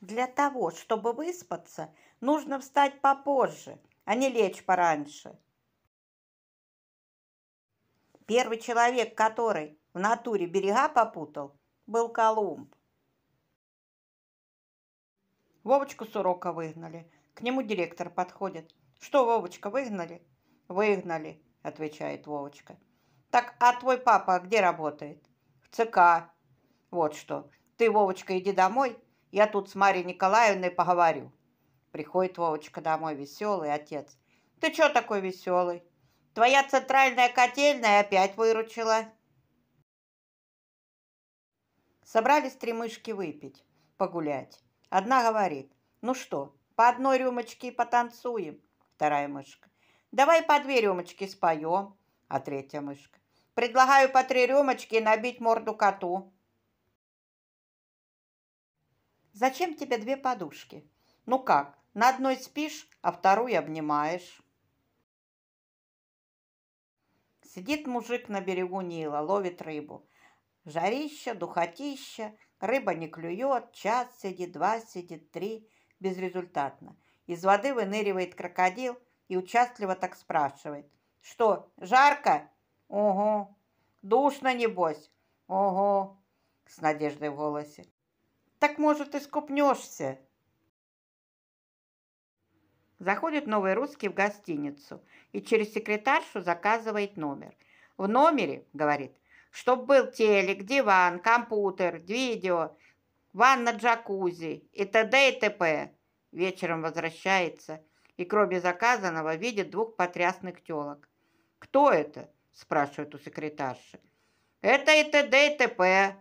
Для того, чтобы выспаться, нужно встать попозже, а не лечь пораньше. Первый человек, который в натуре берега попутал, был Колумб. Вовочку с урока выгнали. К нему директор подходит. «Что, Вовочка, выгнали?» «Выгнали», – отвечает Вовочка. «Так, а твой папа где работает?» «В ЦК». «Вот что. Ты, Вовочка, иди домой я тут с Марьей Николаевной поговорю. Приходит Вовочка домой веселый отец. Ты чё такой веселый? Твоя центральная котельная опять выручила. Собрались три мышки выпить, погулять. Одна говорит, ну что, по одной рюмочке и потанцуем. Вторая мышка, давай по две рюмочки споем. А третья мышка, предлагаю по три рюмочки набить морду коту. Зачем тебе две подушки? Ну как, на одной спишь, а вторую обнимаешь. Сидит мужик на берегу Нила, ловит рыбу. Жарища, духотища, рыба не клюет, час сидит, два сидит, три, безрезультатно. Из воды выныривает крокодил и участливо так спрашивает. Что, жарко? Ого. Душно, небось? Ого. С надеждой в голосе. Так, может, и скупнешься? Заходит новый русский в гостиницу и через секретаршу заказывает номер. В номере, говорит, чтоб был телек, диван, компьютер, видео, ванна джакузи и т.д. и т.п. Вечером возвращается и кроме заказанного видит двух потрясных телок. «Кто это?» – спрашивает у секретарши. «Это и т.д. и т.п.